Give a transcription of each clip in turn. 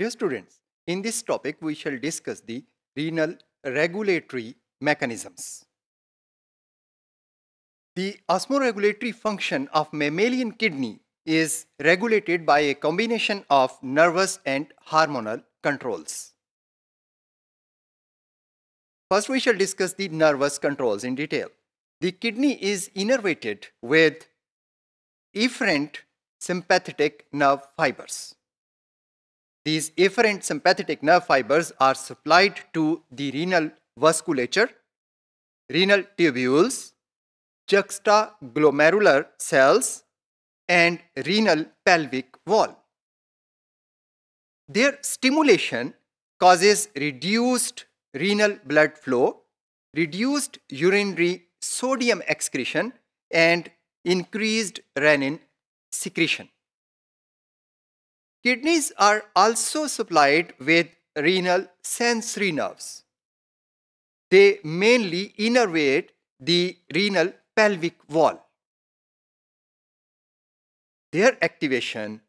Dear students, in this topic we shall discuss the renal regulatory mechanisms. The osmoregulatory function of mammalian kidney is regulated by a combination of nervous and hormonal controls. First, we shall discuss the nervous controls in detail. The kidney is innervated with efferent sympathetic nerve fibers. These efferent sympathetic nerve fibers are supplied to the renal vasculature, renal tubules, juxtaglomerular cells, and renal pelvic wall. Their stimulation causes reduced renal blood flow, reduced urinary sodium excretion, and increased renin secretion. Kidneys are also supplied with renal sensory nerves. They mainly innervate the renal pelvic wall. Their activation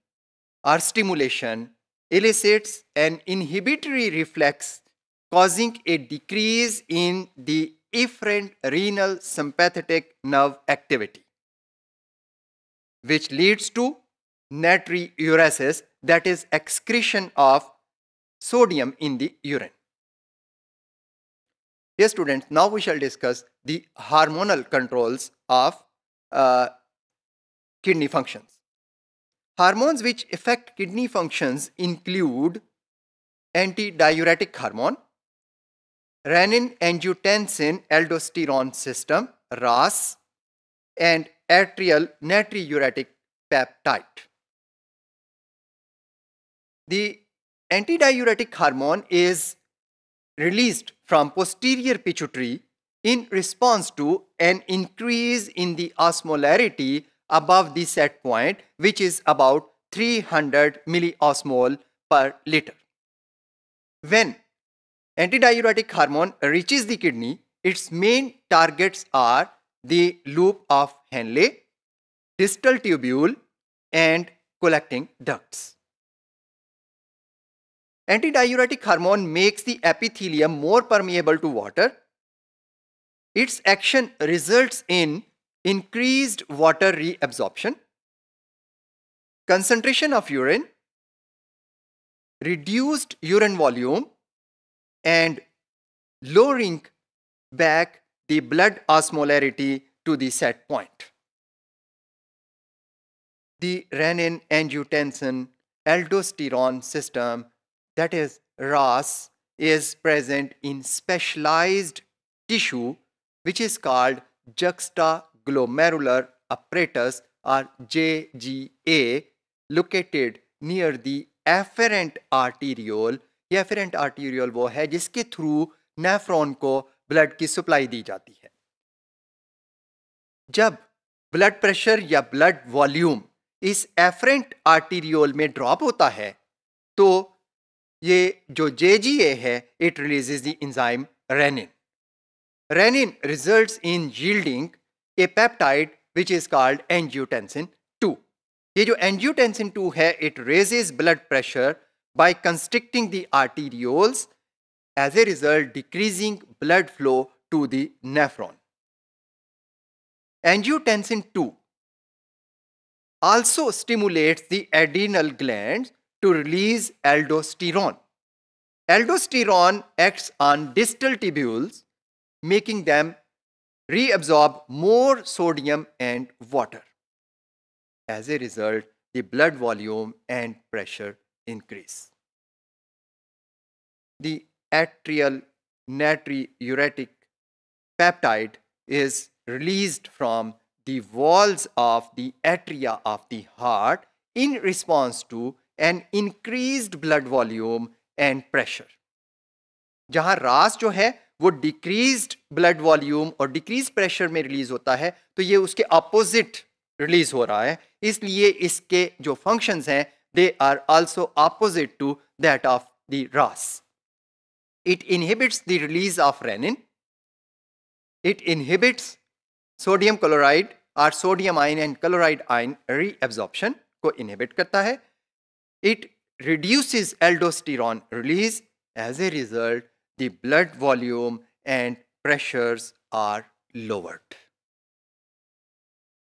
or stimulation elicits an inhibitory reflex causing a decrease in the efferent renal sympathetic nerve activity, which leads to natriuresis that is excretion of sodium in the urine. Dear students, now we shall discuss the hormonal controls of uh, kidney functions. Hormones which affect kidney functions include antidiuretic hormone, renin-angiotensin-aldosterone system, RAS, and atrial natriuretic peptide the antidiuretic hormone is released from posterior pituitary in response to an increase in the osmolarity above the set point which is about 300 milliosmol per liter. When antidiuretic hormone reaches the kidney, its main targets are the loop of Henle, distal tubule and collecting ducts. Antidiuretic hormone makes the epithelium more permeable to water. Its action results in increased water reabsorption, concentration of urine, reduced urine volume, and lowering back the blood osmolarity to the set point. The renin angiotensin aldosterone system that is RAS, is present in specialized tissue which is called juxtaglomerular apparatus or JGA located near the afferent arteriole. ये afferent arteriole वो है जिसके through nephron को blood की supply दी जाती है जब ब्लड प्रेशर या ब्लड वॉल्यूम इस एफरेंट आर्टीरियोल में ड्रॉप होता है तो ये जो जे जी ए है it release the enzyme renin renin result in yielding a peptide which is called angiotensin two ये जो एनजियोटेंसिन टू है it raises blood pressure by constricting the arterioles as a result decreasing blood flow to the nephron angiotensin two also stimulates the adrenal gland to release aldosterone. Aldosterone acts on distal tubules, making them reabsorb more sodium and water. As a result, the blood volume and pressure increase. The atrial natriuretic peptide is released from the walls of the atria of the heart in response to and increased blood volume and pressure जहां RAS जो है वो decrease blood volume और decrease pressure में release होता है तो ये उसके अपोजिट रिलीज हो रहा है इसलिए इसके जो फंक्शंस हैं they are also opposite to that of the RAS it inhibits the release of renin it inhibits sodium chloride और sodium ion and chloride ion reabsorption को इनहिबिट करता है It reduces aldosterone release. As a result, the blood volume and pressures are lowered.